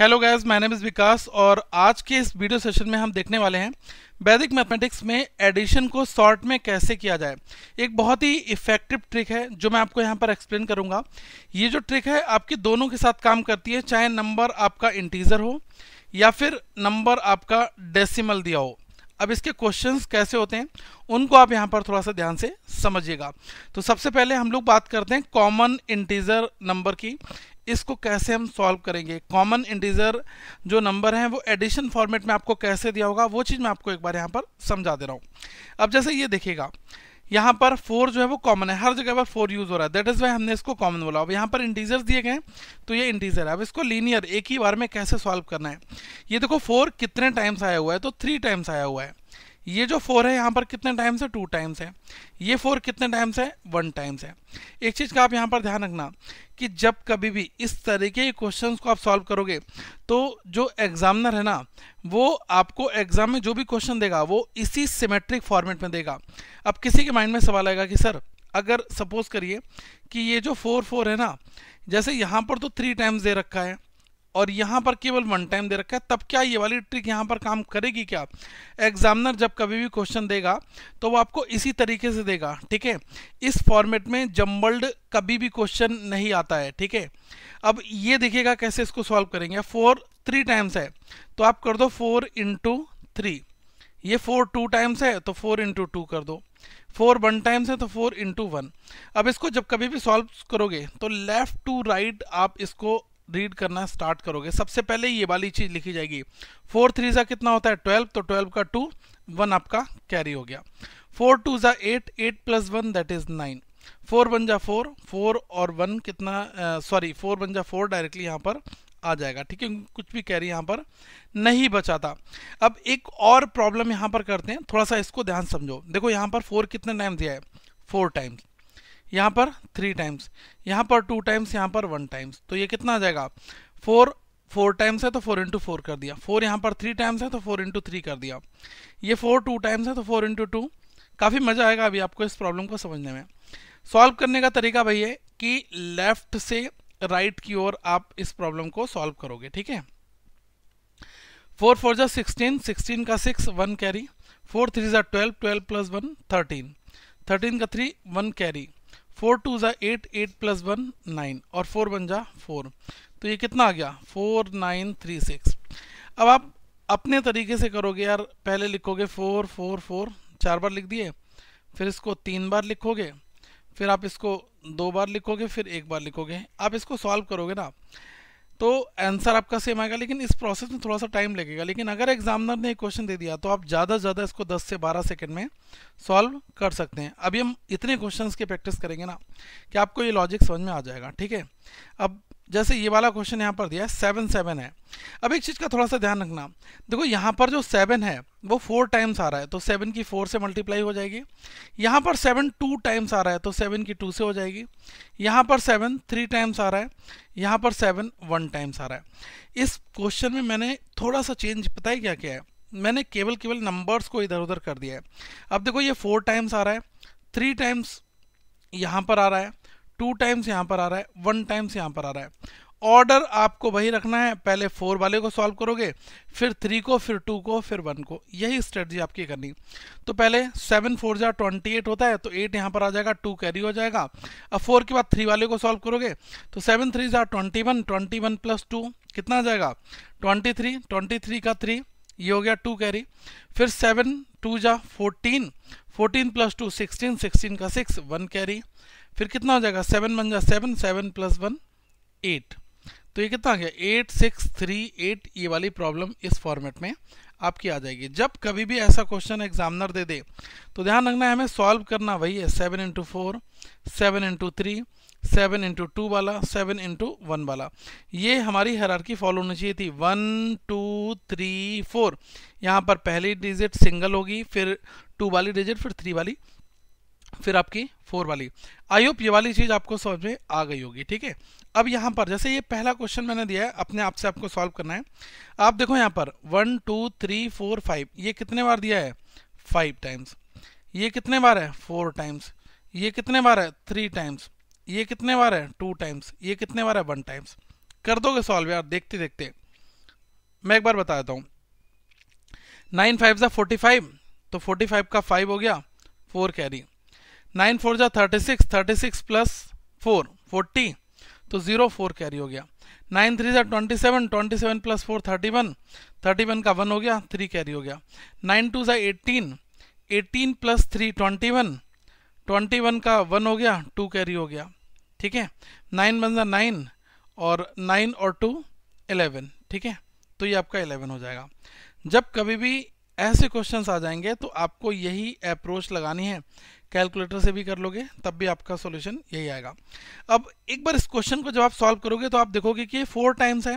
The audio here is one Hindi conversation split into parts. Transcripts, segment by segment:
हेलो गैस मैंने नेम विकास और आज के इस वीडियो सेशन में हम देखने वाले हैं वैदिक मैथमेटिक्स में एडिशन को शॉर्ट में कैसे किया जाए एक बहुत ही इफेक्टिव ट्रिक है जो मैं आपको यहाँ पर एक्सप्लेन करूँगा ये जो ट्रिक है आपकी दोनों के साथ काम करती है चाहे नंबर आपका इंटीजर हो या फिर नंबर आपका डेसिमल दिया हो अब इसके क्वेश्चन कैसे होते हैं उनको आप यहाँ पर थोड़ा सा ध्यान से समझिएगा तो सबसे पहले हम लोग बात करते हैं कॉमन इंटीजर नंबर की इसको कैसे हम सॉल्व करेंगे कॉमन इंटीजर जो नंबर हैं वो एडिशन फॉर्मेट में आपको कैसे दिया होगा वो चीज़ मैं आपको एक बार यहाँ पर समझा दे रहा हूँ अब जैसे ये देखिएगा यहाँ पर फोर जो है वो कॉमन है हर जगह पर फोर यूज़ हो रहा है दैट इज़ वाई हमने इसको कॉमन बोला अब यहाँ पर इंटीजर्स दिए गए तो ये इंटीजर है अब इसको लीनियर एक ही बार में कैसे सॉल्व करना है ये देखो फोर कितने टाइम्स आया हुआ है तो थ्री टाइम्स आया हुआ है ये जो फोर है यहाँ पर कितने टाइम्स है टू टाइम्स है ये फोर कितने टाइम्स है वन टाइम्स है एक चीज़ का आप यहाँ पर ध्यान रखना कि जब कभी भी इस तरीके के क्वेश्चन को आप सॉल्व करोगे तो जो एग्जामिनर है ना वो आपको एग्जाम में जो भी क्वेश्चन देगा वो इसी सिमेट्रिक फॉर्मेट में देगा अब किसी के माइंड में सवाल आएगा कि सर अगर सपोज करिए कि ये जो फोर फोर है ना जैसे यहाँ पर तो थ्री टाइम्स दे रखा है और यहाँ पर केवल वन टाइम दे रखा है तब क्या ये वाली ट्रिक यहाँ पर काम करेगी क्या एग्जामिनर जब कभी भी क्वेश्चन देगा तो वो आपको इसी तरीके से देगा ठीक है इस फॉर्मेट में जम्बल्ड कभी भी क्वेश्चन नहीं आता है ठीक है अब ये देखिएगा कैसे इसको सॉल्व करेंगे फोर थ्री टाइम्स है तो आप कर दो फोर इंटू ये फोर टू टाइम्स है तो फोर इंटू टू कर दो फोर वन टाइम्स है तो फोर इंटू वन अब इसको जब कभी भी सॉल्व करोगे तो लेफ्ट टू राइट आप इसको रीड करना स्टार्ट करोगे सबसे पहले ये वाली चीज़ लिखी जाएगी फोर थ्री ज़ा कितना होता है ट्वेल्व तो ट्वेल्व का टू वन आपका कैरी हो गया फोर टू ज़ा eight eight plus one that is nine four one जा फोर फोर और वन कितना सॉरी फोर वन जा फोर डायरेक्टली यहाँ पर आ जाएगा ठीक है कुछ भी कैरी यहाँ पर नहीं बचा था अब एक और प्रॉब्लम यहाँ पर करते हैं थोड़ा सा इसको ध्यान समझो देखो यहाँ पर फोर कितने टाइम दिया है फोर टाइम्स यहाँ पर थ्री टाइम्स यहाँ पर टू टाइम्स यहाँ पर वन टाइम्स तो ये कितना आ जाएगा फोर फोर टाइम्स है तो फोर इंटू फोर कर दिया फोर यहाँ पर थ्री टाइम्स है तो फोर इंटू थ्री कर दिया ये फोर टू टाइम्स है तो फोर इंटू टू काफ़ी मज़ा आएगा अभी आपको इस प्रॉब्लम को समझने में सॉल्व करने का तरीका भाई है कि लेफ्ट से राइट की ओर आप इस प्रॉब्लम को सॉल्व करोगे ठीक है फोर फोर जो सिक्सटीन सिक्सटीन का six one carry four three जो twelve twelve plus one thirteen thirteen का three one carry four two ज़ा eight eight plus one nine और फोर वन जा फोर तो ये कितना आ गया फोर नाइन थ्री सिक्स अब आप अपने तरीके से करोगे यार पहले लिखोगे फोर फोर फोर चार बार लिख दिए फिर इसको तीन बार लिखोगे फिर आप इसको दो बार लिखोगे फिर एक बार लिखोगे आप इसको सॉल्व करोगे ना तो आंसर आपका सेम आएगा लेकिन इस प्रोसेस में थोड़ा सा टाइम लगेगा लेकिन अगर एग्जामिनर ने एक क्वेश्चन दे दिया तो आप ज़्यादा से ज़्यादा इसको 10 से 12 सेकंड में सॉल्व कर सकते हैं अभी हम इतने क्वेश्चंस की प्रैक्टिस करेंगे ना कि आपको ये लॉजिक समझ में आ जाएगा ठीक है अब जैसे ये वाला क्वेश्चन यहाँ पर दिया है सेवन सेवन है अब एक चीज़ का थोड़ा सा ध्यान रखना देखो यहाँ पर जो सेवन है वो फोर टाइम्स आ रहा है तो सेवन की फोर से मल्टीप्लाई हो जाएगी यहाँ पर सेवन टू टाइम्स आ रहा है तो सेवन की टू से हो जाएगी यहाँ पर सेवन थ्री टाइम्स आ रहा है यहाँ पर सेवन वन टाइम्स आ रहा है इस क्वेश्चन में मैंने थोड़ा सा चेंज पता है क्या क्या है मैंने केवल केवल नंबर्स को इधर उधर कर दिया है अब देखो ये फोर टाइम्स आ रहा है थ्री टाइम्स यहाँ पर आ रहा है टू टाइम्स यहाँ पर आ रहा है वन टाइम्स यहाँ पर आ रहा है ऑर्डर आपको वही रखना है पहले फोर वाले को सॉल्व करोगे फिर थ्री को फिर टू को फिर वन को यही स्ट्रेटजी आपकी करनी तो पहले सेवन फोर जा ट्वेंटी एट होता है तो एट यहाँ पर आ जाएगा टू कैरी हो जाएगा अब फोर के बाद थ्री वाले को सॉल्व करोगे तो सेवन थ्री जा twenty one twenty one plus two कितना आ जाएगा ट्वेंटी थ्री ट्वेंटी थ्री का थ्री ये हो गया टू कैरी फिर सेवन टू जा fourteen fourteen plus two sixteen sixteen का सिक्स वन कैरी फिर कितना हो जाएगा सेवन वन जा seven seven plus one eight तो ये कितना आ गया एट सिक्स थ्री एट ये वाली प्रॉब्लम इस फॉर्मेट में आपकी आ जाएगी जब कभी भी ऐसा क्वेश्चन एग्जामिनर दे दे तो ध्यान रखना है हमें सॉल्व करना वही है seven into four seven into three seven into two वाला सेवन इंटू वन वाला ये हमारी हरारकी फॉलो होनी चाहिए थी वन टू थ्री फोर यहाँ पर पहली डिजिट सिंगल होगी फिर टू वाली डिजिट फिर थ्री वाली फिर आपकी फोर वाली आई होप ये वाली चीज़ आपको समझ में आ गई होगी ठीक है अब यहाँ पर जैसे ये पहला क्वेश्चन मैंने दिया है अपने आप से आपको सॉल्व करना है आप देखो यहाँ पर one two three four five ये कितने बार दिया है फाइव टाइम्स ये कितने बार है फोर टाइम्स ये कितने बार है थ्री टाइम्स ये कितने बार है टू टाइम्स ये कितने बार है वन टाइम्स कर दोगे सॉल्व यार देखते देखते मैं एक बार बता देता हूँ नाइन फाइव ज़ा फोर्टी फाइव तो फोर्टी फाइव का फाइव हो गया फोर कैरी नाइन फोर ज़ा thirty six thirty six plus four forty तो ज़ीरो फोर कैरी हो गया नाइन थ्री ज़ा twenty seven twenty seven plus four thirty one thirty one का वन हो गया थ्री कैरी हो गया नाइन टू ज़ा eighteen eighteen plus three twenty one twenty one का वन हो गया टू कैरी हो गया ठीक है नाइन बनजा नाइन और नाइन और टू एलेवन ठीक है तो ये आपका एलेवन हो जाएगा जब कभी भी ऐसे क्वेश्चंस आ जाएंगे तो आपको यही अप्रोच लगानी है कैलकुलेटर से भी कर लोगे तब भी आपका सॉल्यूशन यही आएगा अब एक बार इस क्वेश्चन को जब आप सॉल्व करोगे तो आप देखोगे कि ये फोर टाइम्स है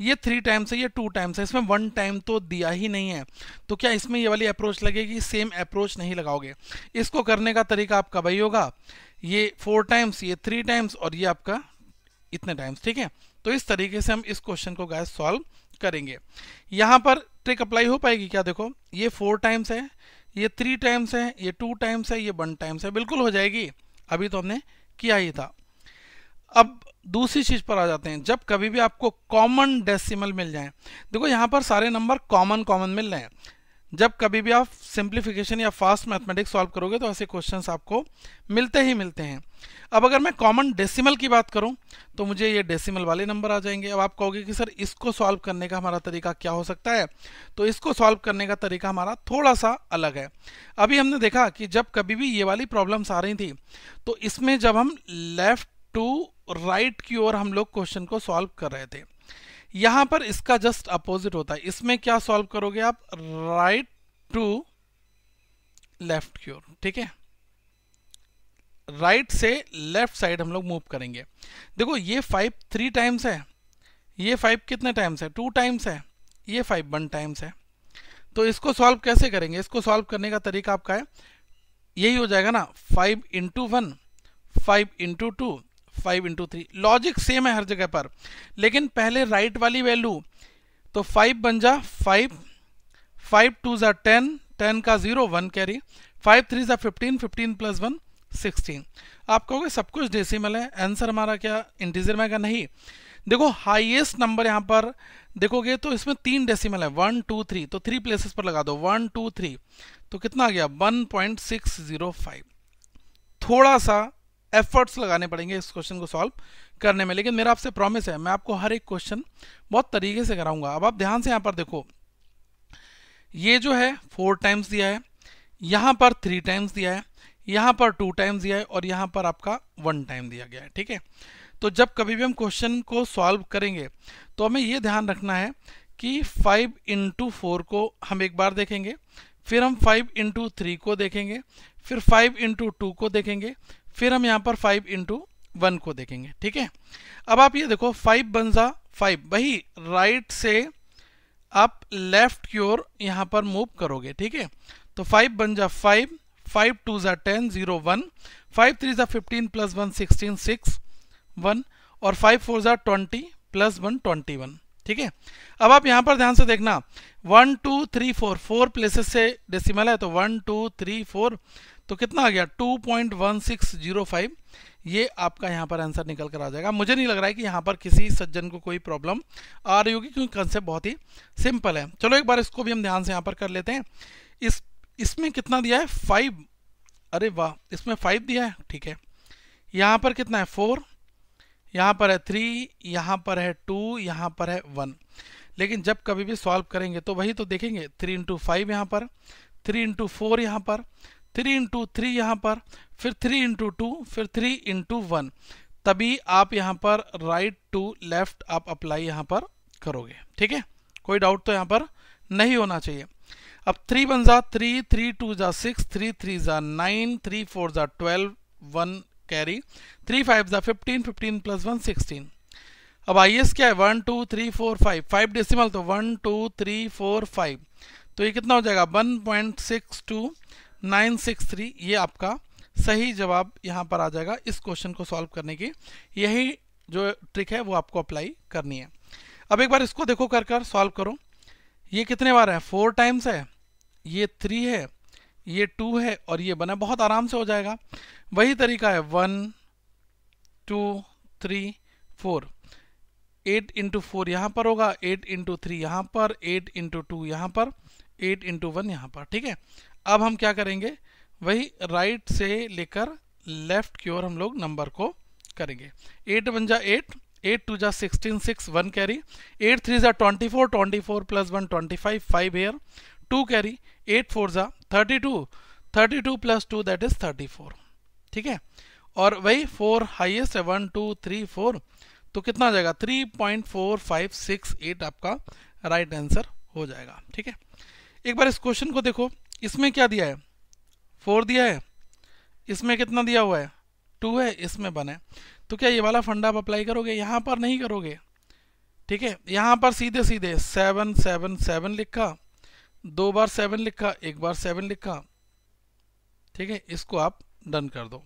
ये थ्री टाइम्स है ये टू टाइम्स है इसमें वन टाइम तो दिया ही नहीं है तो क्या इसमें ये वाली अप्रोच लगेगी सेम अप्रोच नहीं लगाओगे इसको करने का तरीका आपका वही होगा ये फोर टाइम्स ये थ्री टाइम्स और ये आपका इतने टाइम्स ठीक है तो इस तरीके से हम इस क्वेश्चन को गाय सॉल्व करेंगे यहाँ पर ट्रिक अप्लाई हो पाएगी क्या देखो ये फोर टाइम्स है ये थ्री टाइम्स है ये टू टाइम्स है ये वन टाइम्स है बिल्कुल हो जाएगी अभी तो हमने किया ही था अब दूसरी चीज पर आ जाते हैं जब कभी भी आपको कॉमन डेसिमल मिल जाए देखो यहाँ पर सारे नंबर कॉमन कॉमन मिल रहे हैं जब कभी भी आप सिंप्लीफिकेशन या फास्ट मैथमेटिक्स सॉल्व करोगे तो ऐसे क्वेश्चंस आपको मिलते ही मिलते हैं अब अगर मैं कॉमन डेसिमल की बात करूं तो मुझे ये डेसिमल वाले नंबर आ जाएंगे अब आप कहोगे कि सर इसको सॉल्व करने का हमारा तरीका क्या हो सकता है तो इसको सॉल्व करने का तरीका हमारा थोड़ा सा अलग है अभी हमने देखा कि जब कभी भी ये वाली प्रॉब्लम्स आ रही थी तो इसमें जब हम लेफ्ट टू राइट की ओर हम लोग क्वेश्चन को सॉल्व कर रहे थे यहां पर इसका जस्ट अपोजिट होता है इसमें क्या सॉल्व करोगे आप राइट टू लेफ्ट की ओर ठीक है राइट से लेफ्ट साइड हम लोग मूव करेंगे देखो ये फाइव थ्री टाइम्स है ये फाइव कितने टाइम्स है टू टाइम्स है ये फाइव वन टाइम्स है तो इसको सॉल्व कैसे करेंगे इसको सॉल्व करने का तरीका आपका है यही हो जाएगा ना five into one five into two five into three logic same है हर जगह पर लेकिन पहले राइट right वाली वैल्यू तो फाइव बन जा फाइव फाइव टू ज़ा टेन टेन का zero one carry five three ज़ा fifteen fifteen plus one sixteen आप कहोगे सब कुछ डेसिमल है आंसर हमारा क्या इंटीजर में क्या नहीं देखो हाईएस्ट नंबर यहाँ पर देखोगे तो इसमें तीन डेसिमल है वन टू थ्री तो थ्री प्लेसेस पर लगा दो वन टू थ्री तो कितना आ गया one point six zero five थोड़ा सा एफर्ट्स लगाने पड़ेंगे इस क्वेश्चन को सॉल्व करने में लेकिन मेरा आपसे प्रॉमिस है मैं आपको हर एक क्वेश्चन बहुत तरीके से कराऊंगा अब आप ध्यान से यहाँ पर देखो ये जो है फोर टाइम्स दिया है यहाँ पर थ्री टाइम्स दिया है यहाँ पर टू टाइम्स दिया है और यहाँ पर आपका वन टाइम दिया गया है ठीक है तो जब कभी भी हम क्वेश्चन को सॉल्व करेंगे तो हमें ये ध्यान रखना है कि फाइव इंटू फोर को हम एक बार देखेंगे फिर हम फाइव इंटू थ्री को देखेंगे फिर फाइव इंटू टू को देखेंगे फिर हम यहाँ पर फाइव इंटू वन को देखेंगे ठीक है अब आप ये देखो फाइव बनजा फाइव वही राइट से आप लेफ्ट की ओर यहाँ पर मूव करोगे ठीक है तो फाइव बनजा फाइव फाइव टू ज़ा ten zero one five three ज़ा fifteen plus one sixteen six one और फाइव फोर ज़ा twenty plus one twenty one ठीक है अब आप यहाँ पर ध्यान से देखना one two three four four places से डेसिमल है तो वन टू थ्री फोर तो कितना आ गया 2.1605 ये आपका यहाँ पर आंसर निकल कर आ जाएगा मुझे नहीं लग रहा है कि यहाँ पर किसी सज्जन को कोई प्रॉब्लम आ रही होगी क्योंकि कंसेप्ट बहुत ही सिंपल है चलो एक बार इसको भी हम ध्यान से यहाँ पर कर लेते हैं इस इसमें कितना दिया है फाइव अरे वाह इसमें फाइव दिया है ठीक है यहाँ पर कितना है फोर यहाँ पर है थ्री यहाँ पर है टू यहाँ पर है वन लेकिन जब कभी भी सॉल्व करेंगे तो वही तो देखेंगे थ्री इंटू फाइव यहाँ पर थ्री इंटू फोर यहाँ पर थ्री इंटू थ्री यहाँ पर फिर थ्री इंटू टू फिर थ्री इंटू वन तभी आप यहाँ पर राइट टू लेफ्ट आप अप्लाई यहाँ पर करोगे ठीक है कोई डाउट तो यहाँ पर नहीं होना चाहिए अब थ्री वन ज़ा थ्री थ्री टू ज़ा सिक्स थ्री थ्री ज़ा नाइन थ्री फोर ज़ा twelve one carry three five ज़ा fifteen fifteen plus one sixteen अब आई क्या है one two three four five five decimal तो one two three four five तो ये कितना हो जाएगा one point six two nine six three ये आपका सही जवाब यहाँ पर आ जाएगा इस क्वेश्चन को सॉल्व करने की यही जो ट्रिक है वो आपको अप्लाई करनी है अब एक बार इसको देखो कर कर सॉल्व करो ये कितने बार है फोर टाइम्स है ये थ्री है ये टू है और ये बना बहुत आराम से हो जाएगा वही तरीका है one two three four eight into four यहाँ पर होगा एट इंटू थ्री यहाँ पर एट इंटू टू यहाँ पर एट इंटू वन यहाँ पर ठीक है अब हम क्या करेंगे वही राइट से लेकर लेफ्ट की ओर हम लोग नंबर को करेंगे एट वन जा एट एट टू जा sixteen six one carry eight three जा twenty four twenty four plus one twenty five five एयर टू कैरी एट फोर जा thirty two thirty two plus two that is thirty four ठीक है और वही फोर हाइएस्ट है वन टू थ्री फोर तो कितना आ जाएगा three point four five six eight आपका राइट right आंसर हो जाएगा ठीक है एक बार इस क्वेश्चन को देखो इसमें क्या दिया है फोर दिया है इसमें कितना दिया हुआ है टू है इसमें वन है तो क्या ये वाला फंडा आप अप्लाई करोगे यहाँ पर नहीं करोगे ठीक है यहाँ पर सीधे सीधे सेवन सेवन सेवन लिखा दो बार सेवन लिखा एक बार सेवन लिखा ठीक है इसको आप डन कर दो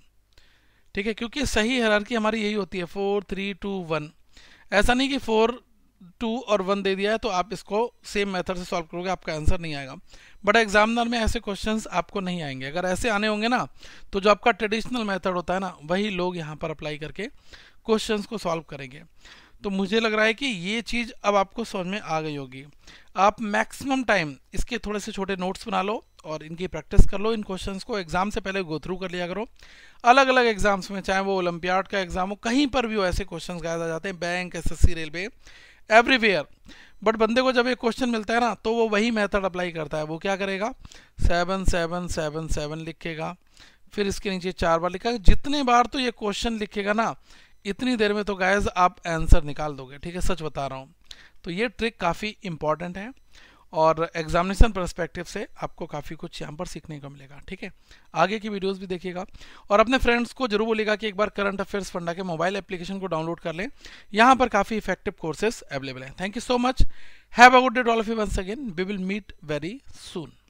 ठीक है क्योंकि सही की हमारी यही होती है फोर थ्री टू वन ऐसा नहीं कि फोर टू और वन दे दिया है तो आप इसको सेम मेथड से सॉल्व करोगे आपका आंसर नहीं आएगा बट एग्जामिनर में ऐसे क्वेश्चंस आपको नहीं आएंगे अगर ऐसे आने होंगे ना तो जो आपका ट्रेडिशनल मेथड होता है ना वही लोग यहाँ पर अप्लाई करके क्वेश्चंस को सॉल्व करेंगे तो मुझे लग रहा है कि ये चीज़ अब आपको समझ में आ गई होगी आप मैक्सिमम टाइम इसके थोड़े से छोटे नोट्स बना लो और इनकी प्रैक्टिस कर लो इन क्वेश्चंस को एग्ज़ाम से पहले गो थ्रू कर लिया करो अलग अलग एग्जाम्स में चाहे वो ओलंपियाड का एग्ज़ाम हो कहीं पर भी हो ऐसे क्वेश्चन गाया जाते हैं banks railway everywhere but बंदे को जब एक क्वेश्चन मिलता है ना तो वो वही मेथड अप्लाई करता है वो क्या करेगा सेवन सेवन सेवन सेवन लिखेगा फिर इसके नीचे चार बार लिखेगा जितने बार तो ये क्वेश्चन लिखेगा ना इतनी देर में तो गायज आप आंसर निकाल दोगे ठीक है सच बता रहा हूँ तो ये ट्रिक काफ़ी इंपॉर्टेंट है और एग्जामिनेशन परस्पेक्टिव से आपको काफ़ी कुछ यहाँ पर सीखने को मिलेगा ठीक है आगे की वीडियोस भी देखिएगा और अपने फ्रेंड्स को जरूर बोलेगा कि एक बार करंट अफेयर्स फंडा के मोबाइल एप्लीकेशन को डाउनलोड कर लें यहाँ पर काफ़ी इफेक्टिव कोर्सेज अवेलेबल हैं thank you so much have a good day all of you once again we will meet very soon